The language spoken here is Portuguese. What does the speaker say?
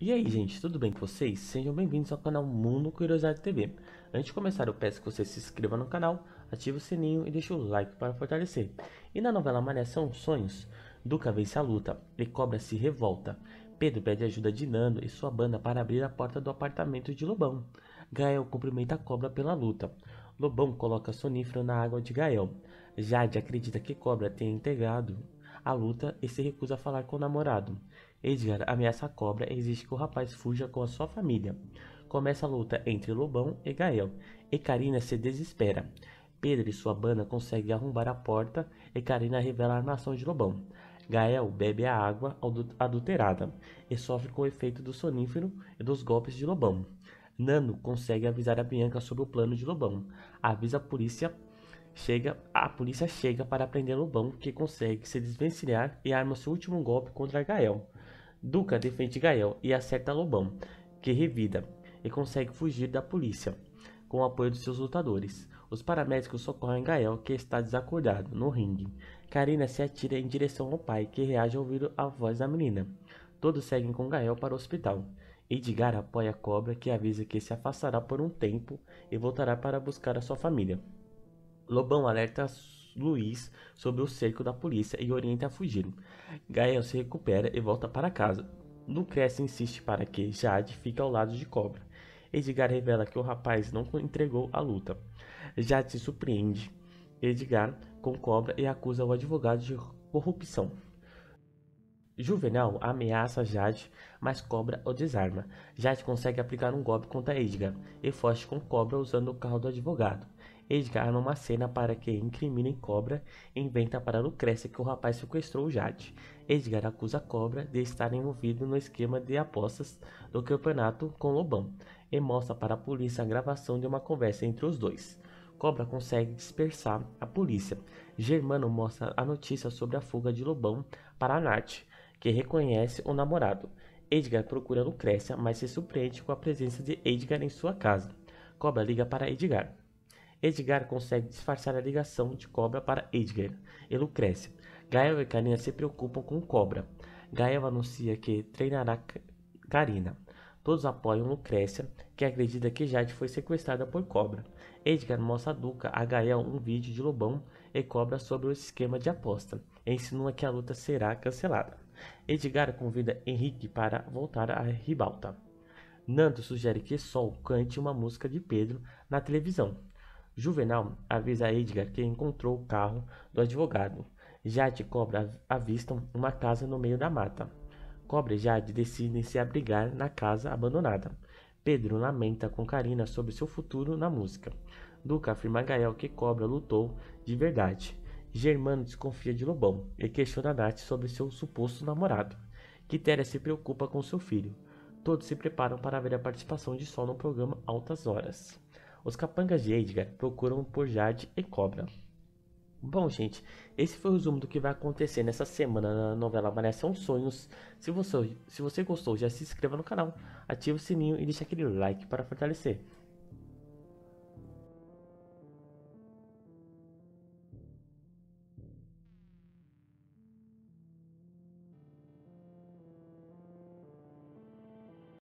E aí, gente, tudo bem com vocês? Sejam bem-vindos ao canal Mundo Curiosidade TV. Antes de começar, eu peço que você se inscreva no canal, ative o sininho e deixe o like para fortalecer. E na novela Malhação Sonhos, Duca vence a luta e cobra se revolta. Pedro pede ajuda de Nando e sua banda para abrir a porta do apartamento de Lobão. Gael cumprimenta a cobra pela luta. Lobão coloca sonífero na água de Gael. Jade acredita que cobra tenha integrado a luta e se recusa a falar com o namorado. Edgar ameaça a cobra e exige que o rapaz fuja com a sua família. Começa a luta entre Lobão e Gael, e Karina se desespera. Pedro e sua banda conseguem arrombar a porta e Karina revela a armação de Lobão. Gael bebe a água adulterada e sofre com o efeito do sonífero e dos golpes de Lobão. Nano consegue avisar a Bianca sobre o plano de Lobão. Avisa a polícia. Chega, a polícia chega para prender Lobão, que consegue se desvencilhar e arma seu último golpe contra Gael. Duca defende Gael e acerta Lobão, que revida e consegue fugir da polícia com o apoio de seus lutadores. Os paramédicos socorrem Gael, que está desacordado no ringue. Karina se atira em direção ao pai, que reage ao ouvir a voz da menina. Todos seguem com Gael para o hospital. Edgar apoia a cobra, que avisa que se afastará por um tempo e voltará para buscar a sua família. Lobão alerta Luiz sob o cerco da polícia e orienta a fugir. Gael se recupera e volta para casa. Lucrece insiste para que Jade fique ao lado de Cobra. Edgar revela que o rapaz não entregou a luta. Jade se surpreende. Edgar com Cobra e acusa o advogado de corrupção. Juvenal ameaça Jade, mas Cobra o desarma. Jade consegue aplicar um golpe contra Edgar e foge com Cobra usando o carro do advogado. Edgar uma cena para que incriminem Cobra e inventa para Lucrécia que o rapaz sequestrou Jade. Edgar acusa Cobra de estar envolvido no esquema de apostas do campeonato com Lobão e mostra para a polícia a gravação de uma conversa entre os dois. Cobra consegue dispersar a polícia. Germano mostra a notícia sobre a fuga de Lobão para Nath, que reconhece o namorado. Edgar procura Lucrécia, mas se surpreende com a presença de Edgar em sua casa. Cobra liga para Edgar, Edgar consegue disfarçar a ligação de Cobra para Edgar e Lucrécia. Gael e Karina se preocupam com Cobra. Gael anuncia que treinará Karina. Todos apoiam Lucrécia, que acredita que Jade foi sequestrada por Cobra. Edgar mostra a Duca a Gael um vídeo de Lobão e Cobra sobre o esquema de aposta, e insinua que a luta será cancelada. Edgar convida Henrique para voltar à ribalta. Nando sugere que Sol cante uma música de Pedro na televisão. Juvenal avisa a Edgar que encontrou o carro do advogado. Jade e Cobra avistam uma casa no meio da mata. Cobra e Jade decidem se abrigar na casa abandonada. Pedro lamenta com Karina sobre seu futuro na música. Duca afirma a Gael que Cobra lutou de verdade. Germano desconfia de Lobão e questiona Nath sobre seu suposto namorado. Quitéria se preocupa com seu filho. Todos se preparam para ver a participação de Sol no programa Altas Horas. Os capangas de Edgar procuram por Jade e Cobra. Bom, gente, esse foi o resumo do que vai acontecer nessa semana na novela Malhação Sonhos. Se você, se você gostou, já se inscreva no canal, ative o sininho e deixe aquele like para fortalecer.